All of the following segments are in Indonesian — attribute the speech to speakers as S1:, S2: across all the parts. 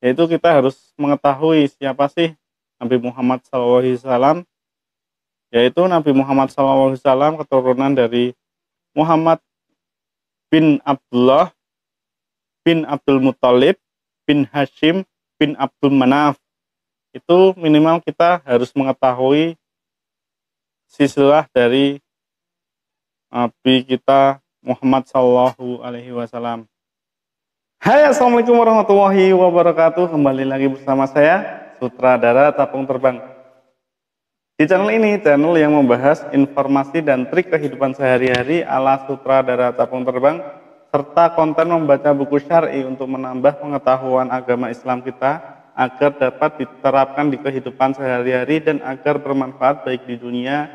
S1: yaitu kita harus mengetahui siapa sih Nabi Muhammad SAW yaitu Nabi Muhammad SAW keturunan dari Muhammad bin Abdullah bin Abdul Muthalib bin Hashim bin Abdul Manaf itu minimal kita harus mengetahui sisilah dari Nabi kita Muhammad SAW. Hai Assalamualaikum warahmatullahi wabarakatuh Kembali lagi bersama saya Sutradara Tapung Terbang Di channel ini channel yang membahas informasi dan trik kehidupan sehari-hari ala Sutradara Tapung Terbang Serta konten membaca buku syari untuk menambah pengetahuan agama Islam kita Agar dapat diterapkan di kehidupan sehari-hari dan agar bermanfaat baik di dunia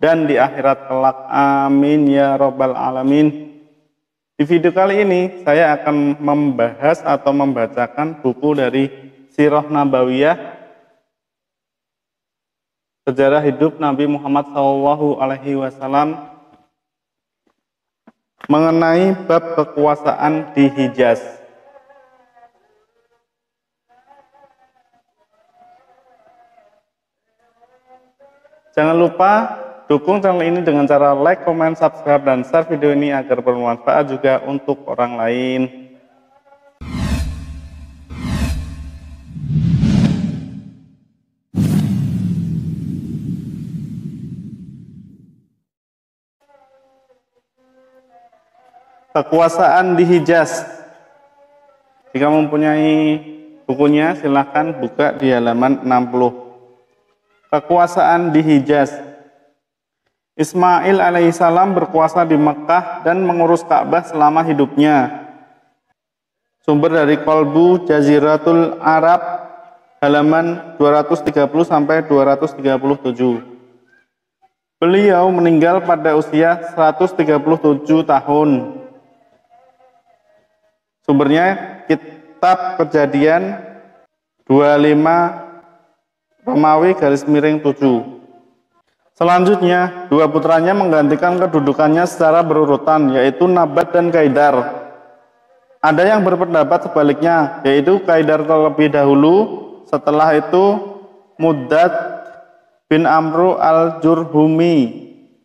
S1: dan di akhirat kelak amin ya robbal alamin di video kali ini saya akan membahas atau membacakan buku dari Sirah Nabawiyah Sejarah Hidup Nabi Muhammad SAW alaihi wasallam mengenai bab kekuasaan di Hijaz. Jangan lupa Dukung channel ini dengan cara like, comment, subscribe, dan share video ini agar bermanfaat juga untuk orang lain. Kekuasaan di Hijaz. Jika mempunyai bukunya, silahkan buka di halaman 60. Kekuasaan di Hijaz Ismail alaihissalam berkuasa di Mekah dan mengurus Ka'bah selama hidupnya. Sumber dari Kolbu Jaziratul Arab halaman 230 sampai 237. Beliau meninggal pada usia 137 tahun. Sumbernya kitab Kejadian 25 Romawi garis miring 7. Selanjutnya, dua putranya menggantikan kedudukannya secara berurutan, yaitu Nabat dan Kaidar. Ada yang berpendapat sebaliknya, yaitu Kaidar terlebih dahulu, setelah itu Mudad bin Amru al-Jurhumi.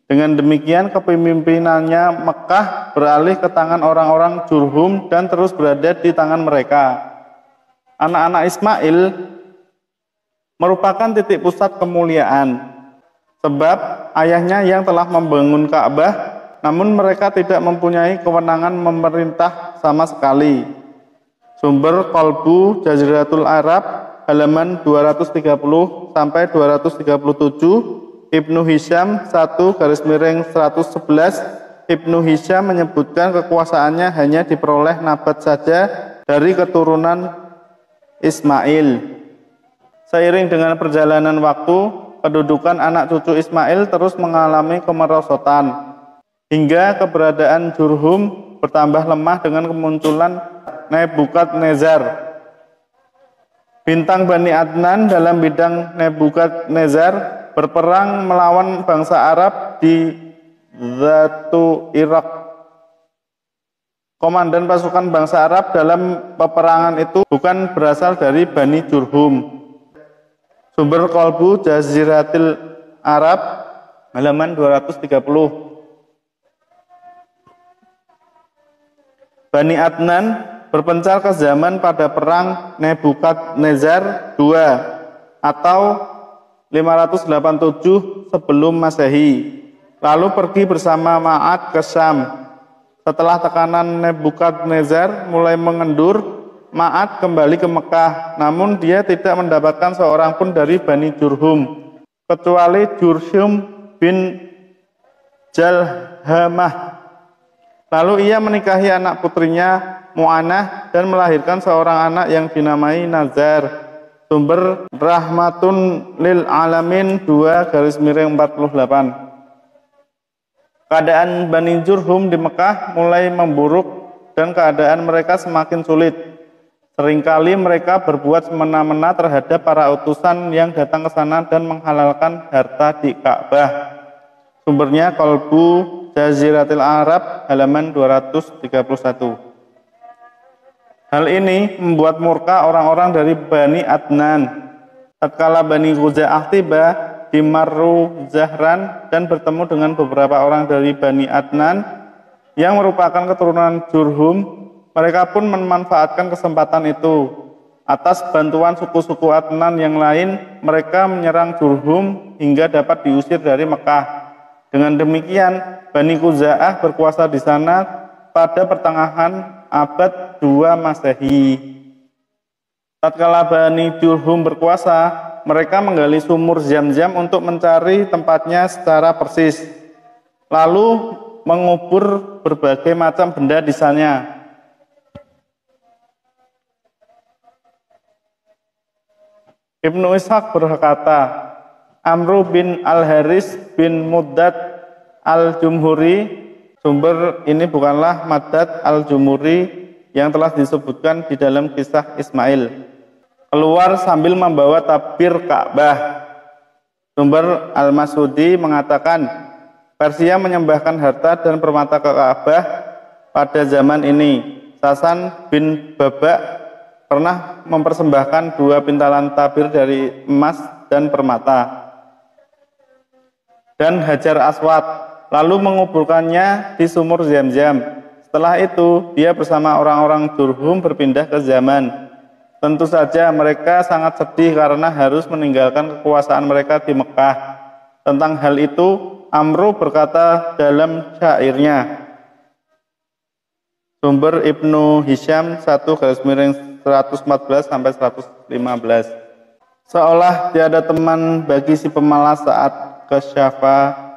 S1: Dengan demikian kepemimpinannya Mekah beralih ke tangan orang-orang Jurhum dan terus berada di tangan mereka. Anak-anak Ismail merupakan titik pusat kemuliaan Sebab ayahnya yang telah membangun Ka'bah, namun mereka tidak mempunyai kewenangan memerintah sama sekali. Sumber Kolbu Jaziratul Arab halaman 230 sampai 237 Ibnu Hisham 1 garis miring 111 Ibnu Hisham menyebutkan kekuasaannya hanya diperoleh nabat saja dari keturunan Ismail. Seiring dengan perjalanan waktu, kedudukan anak cucu Ismail terus mengalami kemerosotan hingga keberadaan Jurhum bertambah lemah dengan kemunculan Nebukadnezar. Bintang Bani Adnan dalam bidang Nebukadnezar berperang melawan bangsa Arab di Zatu Irak. Komandan pasukan bangsa Arab dalam peperangan itu bukan berasal dari Bani Jurhum, Sumber Kolbu Jaziratil Arab halaman 230. Bani Adnan berpencar ke zaman pada perang Nebukadnezar II atau 587 sebelum Masehi. Lalu pergi bersama Maat ke Syam. Setelah tekanan Nebukadnezar mulai mengendur, Ma'at kembali ke Mekah, namun dia tidak mendapatkan seorang pun dari Bani Jurhum, kecuali Jurhum bin Jalhamah. Lalu ia menikahi anak putrinya Mu'anah dan melahirkan seorang anak yang dinamai Nazar. Sumber Rahmatun lil Alamin 2 garis miring 48. Keadaan Bani Jurhum di Mekah mulai memburuk dan keadaan mereka semakin sulit. Seringkali mereka berbuat semena-mena terhadap para utusan yang datang ke sana dan menghalalkan harta di Ka'bah. Sumbernya Kolbu Jaziratil Arab halaman 231. Hal ini membuat murka orang-orang dari Bani Adnan. Tatkala Bani Guza'ah tiba di Maru Zahran dan bertemu dengan beberapa orang dari Bani Adnan yang merupakan keturunan Jurhum mereka pun memanfaatkan kesempatan itu. Atas bantuan suku-suku Adnan yang lain, mereka menyerang Jurhum hingga dapat diusir dari Mekah. Dengan demikian, Bani Kuza'ah berkuasa di sana pada pertengahan abad 2 Masehi. Tatkala Bani Jurhum berkuasa, mereka menggali sumur jam-jam untuk mencari tempatnya secara persis, lalu mengubur berbagai macam benda di sana. Ibnu Ishaq berkata, Amru bin Al-Haris bin Muddad Al-Jumhuri, sumber ini bukanlah Maddad Al-Jumhuri yang telah disebutkan di dalam kisah Ismail. Keluar sambil membawa tabir Ka'bah. Sumber Al-Masudi mengatakan, Persia menyembahkan harta dan permata ke Ka'bah pada zaman ini. Sasan bin Babak pernah mempersembahkan dua pintalan tabir dari emas dan permata dan Hajar Aswad lalu menguburkannya di sumur Zam-Zam. Setelah itu, dia bersama orang-orang Durhum berpindah ke Zaman. Tentu saja mereka sangat sedih karena harus meninggalkan kekuasaan mereka di Mekah. Tentang hal itu, Amru berkata dalam syairnya. Sumber Ibnu Hisham 1 garis miring 114 sampai 115. Seolah tiada teman bagi si pemalas saat ke Syafa.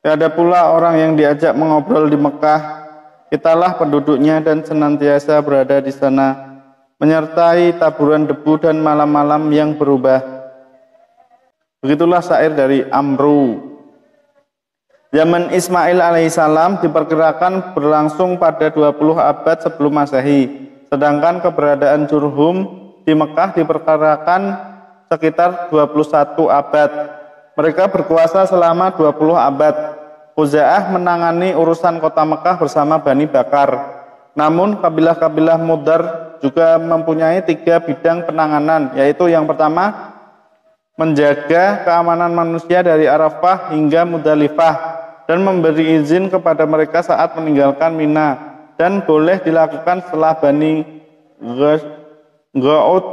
S1: Tiada pula orang yang diajak mengobrol di Mekah. Kitalah penduduknya dan senantiasa berada di sana, menyertai taburan debu dan malam-malam yang berubah. Begitulah syair dari Amru Zaman Ismail alaihissalam diperkirakan berlangsung pada 20 abad sebelum Masehi, sedangkan keberadaan Jurhum di Mekah diperkirakan sekitar 21 abad. Mereka berkuasa selama 20 abad. Huza'ah menangani urusan kota Mekah bersama Bani Bakar. Namun kabilah-kabilah mudar juga mempunyai tiga bidang penanganan, yaitu yang pertama menjaga keamanan manusia dari Arafah hingga Mudalifah dan memberi izin kepada mereka saat meninggalkan Mina dan boleh dilakukan setelah Bani Ga'ud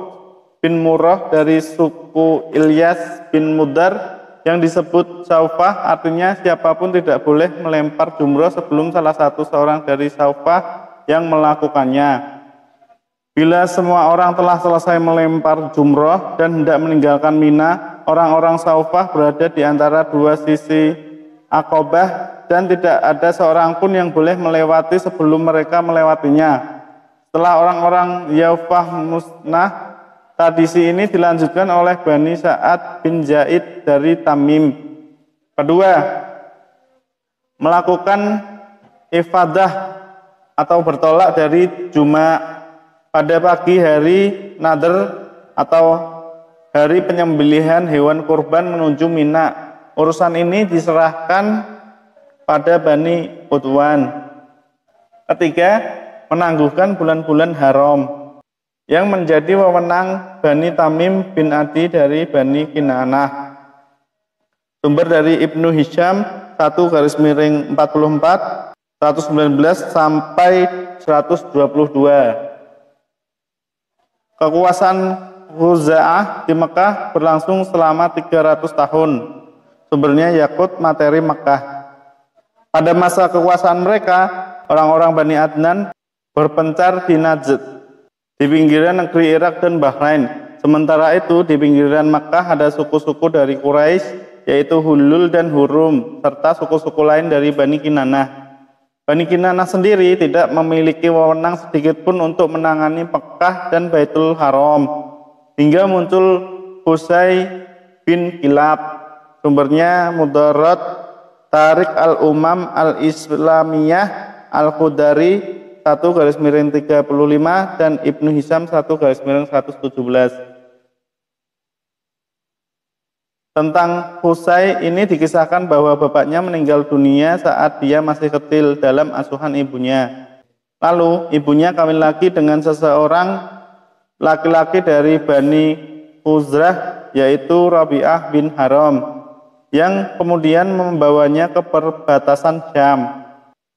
S1: bin Murrah dari suku Ilyas bin Mudar yang disebut saufah artinya siapapun tidak boleh melempar jumroh sebelum salah satu seorang dari saufah yang melakukannya. Bila semua orang telah selesai melempar jumroh dan hendak meninggalkan Mina, orang-orang saufah berada di antara dua sisi akobah dan tidak ada seorang pun yang boleh melewati sebelum mereka melewatinya. Setelah orang-orang Yaufah musnah, tradisi ini dilanjutkan oleh Bani Sa'ad bin Zaid dari Tamim. Kedua, melakukan ifadah atau bertolak dari Juma pada pagi hari nader atau hari penyembelihan hewan kurban menuju Minak urusan ini diserahkan pada Bani Udwan. Ketiga, menangguhkan bulan-bulan haram yang menjadi wewenang Bani Tamim bin Adi dari Bani Kinanah. Sumber dari Ibnu Hisham 1 garis miring 44 119 sampai 122. Kekuasaan Huza'ah di Mekah berlangsung selama 300 tahun. Sumbernya Yakut materi Mekah. Pada masa kekuasaan mereka, orang-orang Bani Adnan berpencar di Najd, di pinggiran negeri Irak dan Bahrain. Sementara itu, di pinggiran Mekah ada suku-suku dari Quraisy yaitu Hulul dan Hurum, serta suku-suku lain dari Bani Kinanah. Bani Kinanah sendiri tidak memiliki wewenang sedikitpun untuk menangani Pekah dan Baitul Haram, hingga muncul Husay bin Kilab Sumbernya Mudarat Tarik Al-Umam Al-Islamiyah al kudari 1 garis miring 35 dan Ibnu Hisam 1 garis miring 117. Tentang Husay ini dikisahkan bahwa bapaknya meninggal dunia saat dia masih kecil dalam asuhan ibunya. Lalu ibunya kawin lagi dengan seseorang laki-laki dari Bani Uzrah yaitu Rabi'ah bin Haram yang kemudian membawanya ke perbatasan Syam.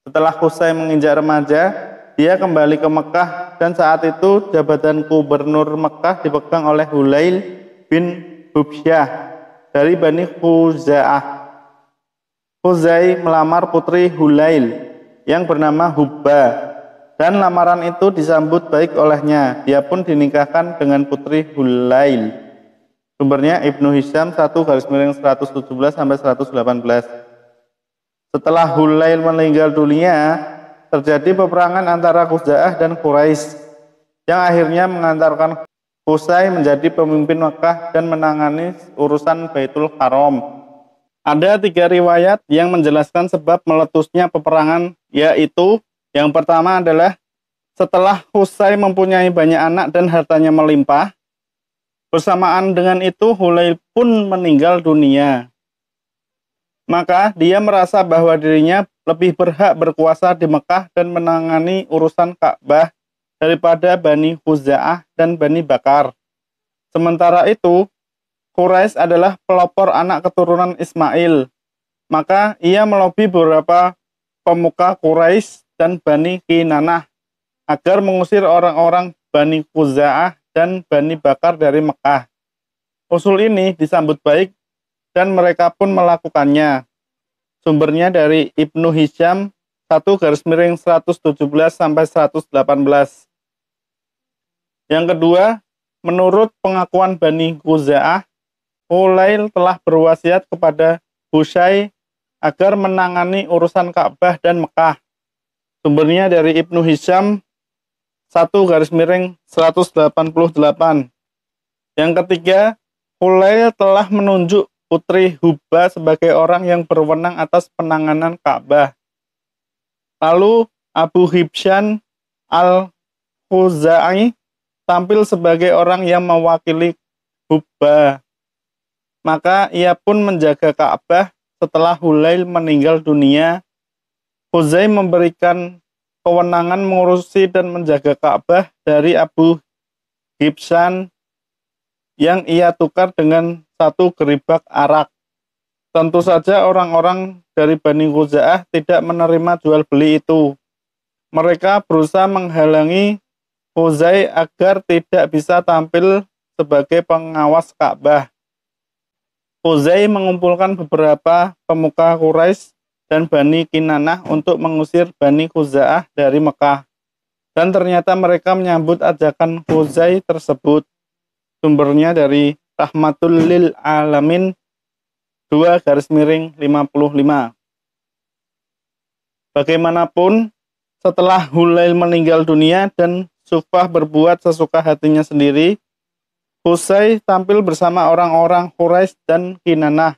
S1: Setelah Kusai menginjak remaja, dia kembali ke Mekah dan saat itu jabatan gubernur Mekah dipegang oleh Hulail bin Hubsyah dari Bani Khuza'ah. Khuzai melamar putri Hulail yang bernama Hubba dan lamaran itu disambut baik olehnya. Dia pun dinikahkan dengan putri Hulail. Sumbernya Ibnu Hisham 1 garis miring 117 sampai 118. Setelah Hulail meninggal dunia, terjadi peperangan antara Khuza'ah dan Quraisy yang akhirnya mengantarkan Husay menjadi pemimpin Mekah dan menangani urusan Baitul Haram. Ada tiga riwayat yang menjelaskan sebab meletusnya peperangan, yaitu yang pertama adalah setelah Husay mempunyai banyak anak dan hartanya melimpah, Bersamaan dengan itu hulail pun meninggal dunia. Maka dia merasa bahwa dirinya lebih berhak berkuasa di Mekah dan menangani urusan Ka'bah daripada Bani Huza'ah dan Bani Bakar. Sementara itu, Quraisy adalah pelopor anak keturunan Ismail. Maka ia melobi beberapa pemuka Quraisy dan Bani Kinanah agar mengusir orang-orang Bani Huza'ah dan Bani Bakar dari Mekah. Usul ini disambut baik dan mereka pun melakukannya. Sumbernya dari Ibnu Hisham 1 garis miring 117 sampai 118. Yang kedua, menurut pengakuan Bani Guza'ah, Ulail telah berwasiat kepada Hushai agar menangani urusan Ka'bah dan Mekah. Sumbernya dari Ibnu Hisham 1 garis miring 188. Yang ketiga, Hulail telah menunjuk Putri Huba sebagai orang yang berwenang atas penanganan Ka'bah. Lalu Abu Hibsyan Al-Khuzai tampil sebagai orang yang mewakili Huba. Maka ia pun menjaga Ka'bah setelah Hulail meninggal dunia. Huzai memberikan kewenangan mengurusi dan menjaga Ka'bah dari Abu Gibson yang ia tukar dengan satu geribak arak. Tentu saja orang-orang dari Bani Khuza'ah tidak menerima jual beli itu. Mereka berusaha menghalangi Huzai agar tidak bisa tampil sebagai pengawas Ka'bah. Huzai mengumpulkan beberapa pemuka Quraisy dan Bani Kinanah untuk mengusir Bani Khuza'ah dari Mekah. Dan ternyata mereka menyambut ajakan Khuzai tersebut. Sumbernya dari Rahmatul Lil Alamin 2 garis miring 55. Bagaimanapun, setelah Hulail meninggal dunia dan Sufah berbuat sesuka hatinya sendiri, Husay tampil bersama orang-orang Quraisy dan Kinanah.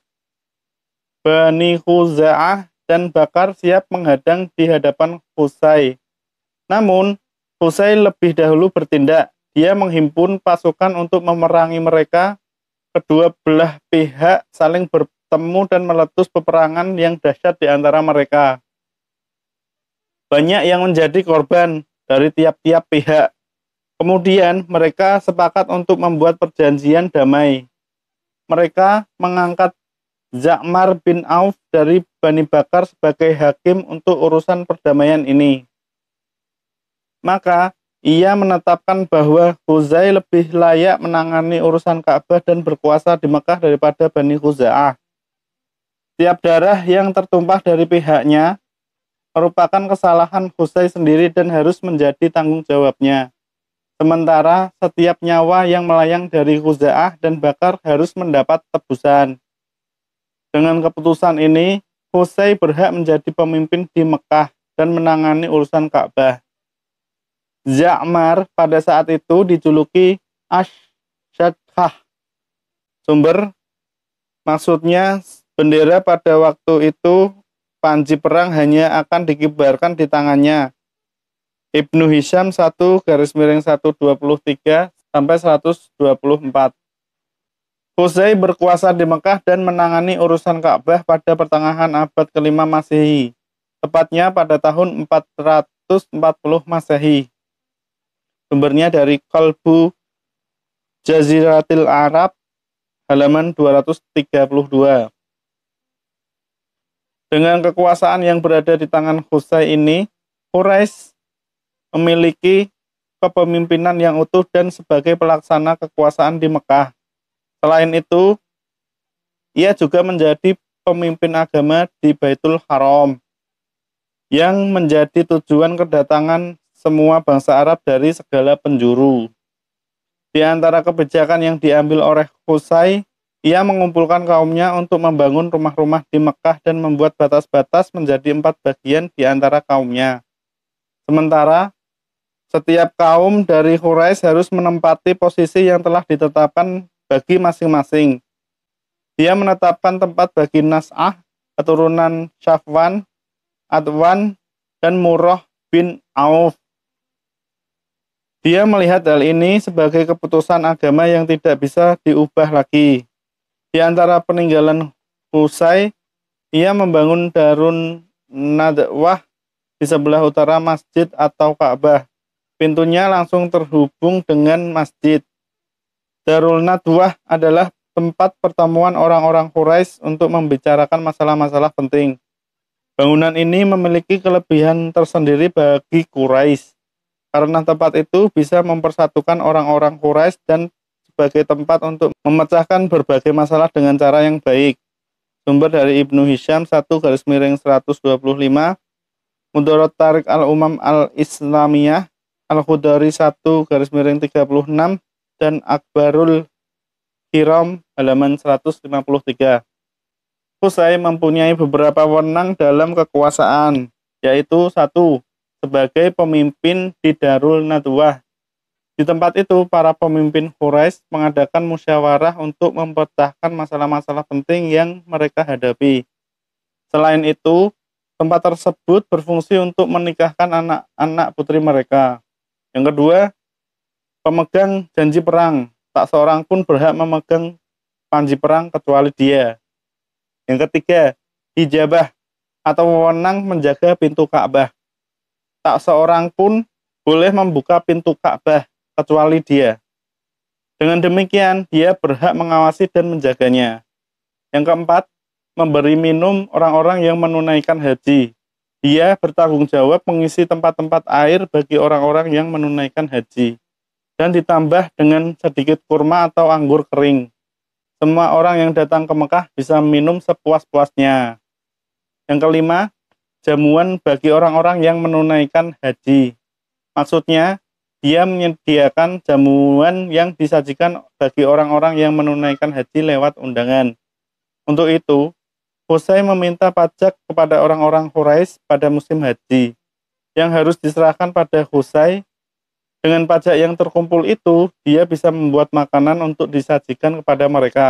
S1: Bani Khuza'ah dan Bakar siap menghadang di hadapan Husay. Namun, Husay lebih dahulu bertindak. Dia menghimpun pasukan untuk memerangi mereka. Kedua belah pihak saling bertemu dan meletus peperangan yang dahsyat di antara mereka. Banyak yang menjadi korban dari tiap-tiap pihak. Kemudian mereka sepakat untuk membuat perjanjian damai. Mereka mengangkat Zakmar bin Auf dari Bani Bakar sebagai hakim untuk urusan perdamaian ini. Maka ia menetapkan bahwa Huzai lebih layak menangani urusan Ka'bah dan berkuasa di Mekah daripada Bani Khuza'ah. Tiap darah yang tertumpah dari pihaknya merupakan kesalahan Huzai sendiri dan harus menjadi tanggung jawabnya. Sementara setiap nyawa yang melayang dari Khuza'ah dan Bakar harus mendapat tebusan. Dengan keputusan ini, Husay berhak menjadi pemimpin di Mekah dan menangani urusan Ka'bah. Ja'mar pada saat itu dijuluki ash Ashadhah. Sumber maksudnya bendera pada waktu itu panji perang hanya akan dikibarkan di tangannya. Ibnu Hisham 1 garis miring 123 sampai 124. Husay berkuasa di Mekah dan menangani urusan Ka'bah pada pertengahan abad kelima Masehi, tepatnya pada tahun 440 Masehi. Sumbernya dari Kalbu Jaziratil Arab, halaman 232. Dengan kekuasaan yang berada di tangan Husay ini, Quraisy memiliki kepemimpinan yang utuh dan sebagai pelaksana kekuasaan di Mekah. Selain itu, ia juga menjadi pemimpin agama di Baitul Haram yang menjadi tujuan kedatangan semua bangsa Arab dari segala penjuru. Di antara kebijakan yang diambil oleh Husay, ia mengumpulkan kaumnya untuk membangun rumah-rumah di Mekah dan membuat batas-batas menjadi empat bagian di antara kaumnya. Sementara setiap kaum dari Quraisy harus menempati posisi yang telah ditetapkan bagi masing-masing. Dia menetapkan tempat bagi Nas'ah, keturunan Syafwan, Adwan, dan Murrah bin Auf. Dia melihat hal ini sebagai keputusan agama yang tidak bisa diubah lagi. Di antara peninggalan Husay, ia membangun Darun Nadwah di sebelah utara masjid atau Ka'bah. Pintunya langsung terhubung dengan masjid. Darul Nadwah adalah tempat pertemuan orang-orang Quraisy untuk membicarakan masalah-masalah penting. Bangunan ini memiliki kelebihan tersendiri bagi Quraisy karena tempat itu bisa mempersatukan orang-orang Quraisy dan sebagai tempat untuk memecahkan berbagai masalah dengan cara yang baik. Sumber dari Ibnu Hisham 1 garis miring 125 Mudarat Tarik Al-Umam Al-Islamiyah Al-Khudari 1 garis miring 36 dan Akbarul Hiram halaman 153. Husay mempunyai beberapa wenang dalam kekuasaan, yaitu satu sebagai pemimpin di Darul Nadwah. Di tempat itu, para pemimpin Quraisy mengadakan musyawarah untuk mempertahankan masalah-masalah penting yang mereka hadapi. Selain itu, tempat tersebut berfungsi untuk menikahkan anak-anak putri mereka. Yang kedua, pemegang janji perang, tak seorang pun berhak memegang panji perang kecuali dia. Yang ketiga, hijabah atau wewenang menjaga pintu Ka'bah. Tak seorang pun boleh membuka pintu Ka'bah kecuali dia. Dengan demikian, dia berhak mengawasi dan menjaganya. Yang keempat, memberi minum orang-orang yang menunaikan haji. Dia bertanggung jawab mengisi tempat-tempat air bagi orang-orang yang menunaikan haji dan ditambah dengan sedikit kurma atau anggur kering. Semua orang yang datang ke Mekah bisa minum sepuas-puasnya. Yang kelima, jamuan bagi orang-orang yang menunaikan haji. Maksudnya, dia menyediakan jamuan yang disajikan bagi orang-orang yang menunaikan haji lewat undangan. Untuk itu, Husai meminta pajak kepada orang-orang Quraisy pada musim haji yang harus diserahkan pada Husai dengan pajak yang terkumpul itu, dia bisa membuat makanan untuk disajikan kepada mereka,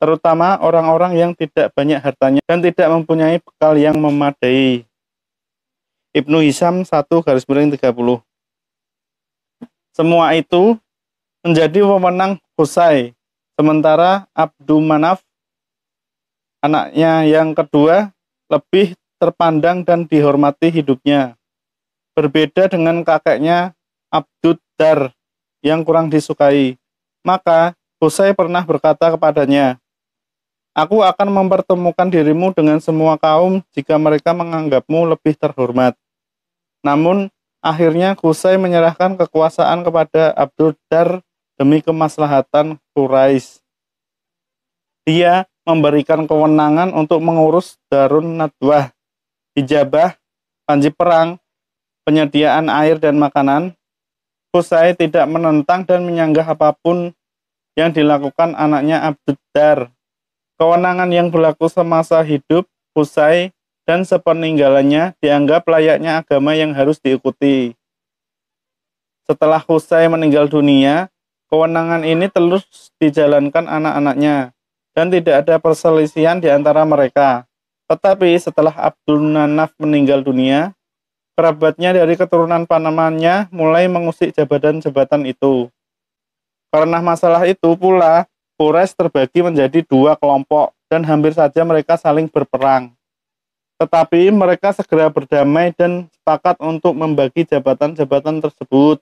S1: terutama orang-orang yang tidak banyak hartanya dan tidak mempunyai bekal yang memadai. Ibnu Hisam 1 garis miring 30. Semua itu menjadi pemenang Husai, sementara Abdu Manaf anaknya yang kedua lebih terpandang dan dihormati hidupnya. Berbeda dengan kakeknya Abdud Dar yang kurang disukai. Maka Husay pernah berkata kepadanya, Aku akan mempertemukan dirimu dengan semua kaum jika mereka menganggapmu lebih terhormat. Namun, akhirnya Husay menyerahkan kekuasaan kepada Abdul Dar demi kemaslahatan Quraisy. Dia memberikan kewenangan untuk mengurus Darun Nadwah, hijabah, panji perang, penyediaan air dan makanan, Kusai tidak menentang dan menyanggah apapun yang dilakukan anaknya Abdudar. Kewenangan yang berlaku semasa hidup Kusai dan sepeninggalannya dianggap layaknya agama yang harus diikuti. Setelah Kusai meninggal dunia, kewenangan ini terus dijalankan anak-anaknya dan tidak ada perselisihan di antara mereka. Tetapi setelah Abdul Nanaf meninggal dunia, kerabatnya dari keturunan Panamannya mulai mengusik jabatan-jabatan itu. Karena masalah itu pula, Kores terbagi menjadi dua kelompok dan hampir saja mereka saling berperang. Tetapi mereka segera berdamai dan sepakat untuk membagi jabatan-jabatan tersebut.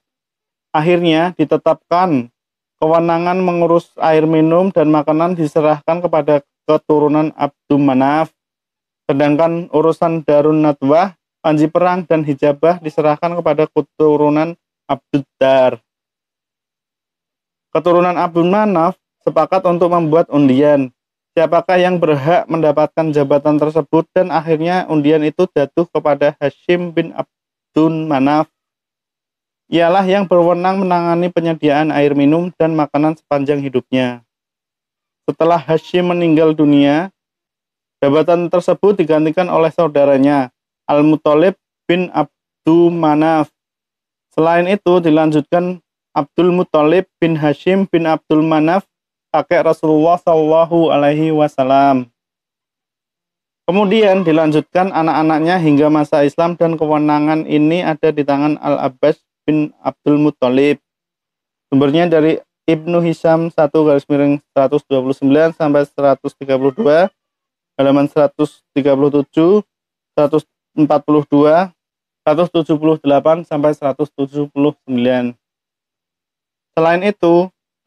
S1: Akhirnya ditetapkan kewenangan mengurus air minum dan makanan diserahkan kepada keturunan Abdul Manaf. Sedangkan urusan Darun Natwah panji perang dan hijabah diserahkan kepada keturunan Abduddar. Keturunan Abdul Manaf sepakat untuk membuat undian. Siapakah yang berhak mendapatkan jabatan tersebut dan akhirnya undian itu jatuh kepada Hashim bin Abdul Manaf. Ialah yang berwenang menangani penyediaan air minum dan makanan sepanjang hidupnya. Setelah Hashim meninggal dunia, jabatan tersebut digantikan oleh saudaranya, al mutalib bin Abdu Manaf. Selain itu dilanjutkan Abdul Muthalib bin Hashim bin Abdul Manaf kakek Rasulullah Shallallahu alaihi wasallam. Kemudian dilanjutkan anak-anaknya hingga masa Islam dan kewenangan ini ada di tangan Al-Abbas bin Abdul Muthalib. Sumbernya dari Ibnu Hisam 1 garis miring 129 sampai 132 halaman 137, 138, 142, 178 sampai 179. Selain itu,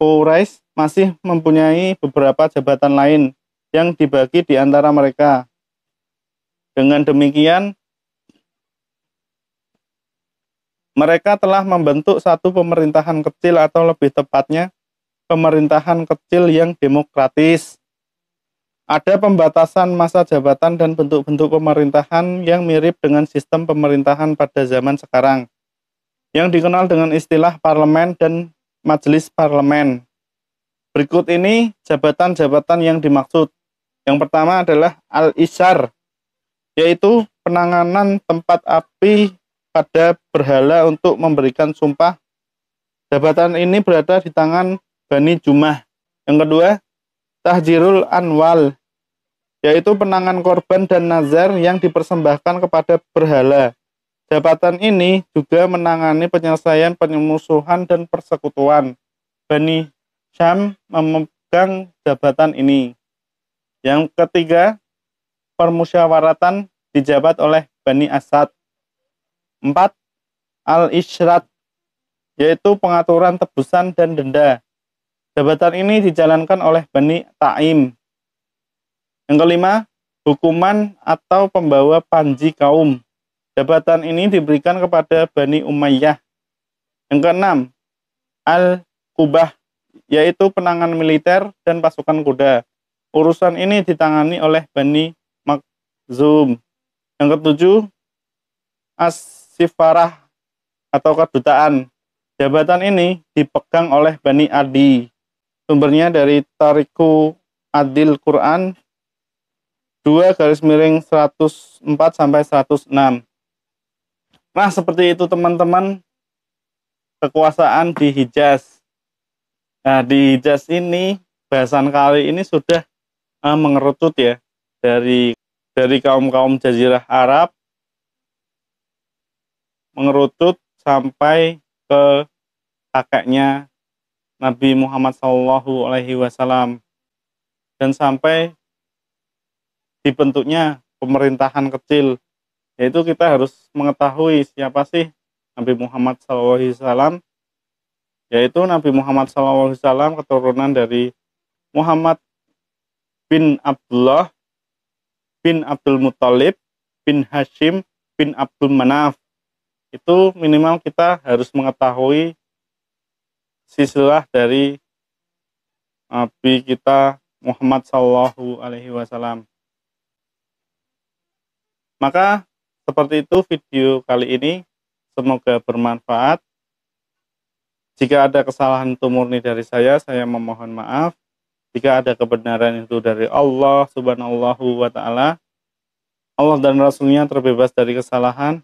S1: Polres masih mempunyai beberapa jabatan lain yang dibagi di antara mereka. Dengan demikian, mereka telah membentuk satu pemerintahan kecil atau lebih tepatnya pemerintahan kecil yang demokratis ada pembatasan masa jabatan dan bentuk-bentuk pemerintahan yang mirip dengan sistem pemerintahan pada zaman sekarang, yang dikenal dengan istilah parlemen dan majelis parlemen. Berikut ini jabatan-jabatan yang dimaksud. Yang pertama adalah al isar, yaitu penanganan tempat api pada berhala untuk memberikan sumpah. Jabatan ini berada di tangan Bani Jumah. Yang kedua, tahjirul anwal yaitu penangan korban dan nazar yang dipersembahkan kepada berhala. Jabatan ini juga menangani penyelesaian penyemusuhan dan persekutuan. Bani Syam memegang jabatan ini. Yang ketiga, permusyawaratan dijabat oleh Bani Asad. Empat, Al-Ishrat, yaitu pengaturan tebusan dan denda. Jabatan ini dijalankan oleh Bani Taim. Yang kelima, hukuman atau pembawa panji kaum. Jabatan ini diberikan kepada Bani Umayyah. Yang keenam, Al-Kubah, yaitu penangan militer dan pasukan kuda. Urusan ini ditangani oleh Bani Makzum. Yang ketujuh, As-Sifarah atau kedutaan. Jabatan ini dipegang oleh Bani Adi. Sumbernya dari Tariku Adil Quran 2 garis miring 104 sampai 106. Nah, seperti itu teman-teman kekuasaan di Hijaz. Nah, di Hijaz ini bahasan kali ini sudah uh, eh, mengerucut ya dari dari kaum-kaum jazirah Arab mengerucut sampai ke kakeknya Nabi Muhammad Shallallahu Alaihi Wasallam dan sampai dibentuknya pemerintahan kecil yaitu kita harus mengetahui siapa sih Nabi Muhammad saw. yaitu Nabi Muhammad saw. keturunan dari Muhammad bin Abdullah bin Abdul Muthalib bin Hashim bin Abdul Manaf itu minimal kita harus mengetahui silsilah dari Nabi kita Muhammad Sallallahu Alaihi Wasallam. Maka seperti itu video kali ini. Semoga bermanfaat. Jika ada kesalahan itu murni dari saya, saya memohon maaf. Jika ada kebenaran itu dari Allah Subhanahu wa taala, Allah dan Rasulnya terbebas dari kesalahan.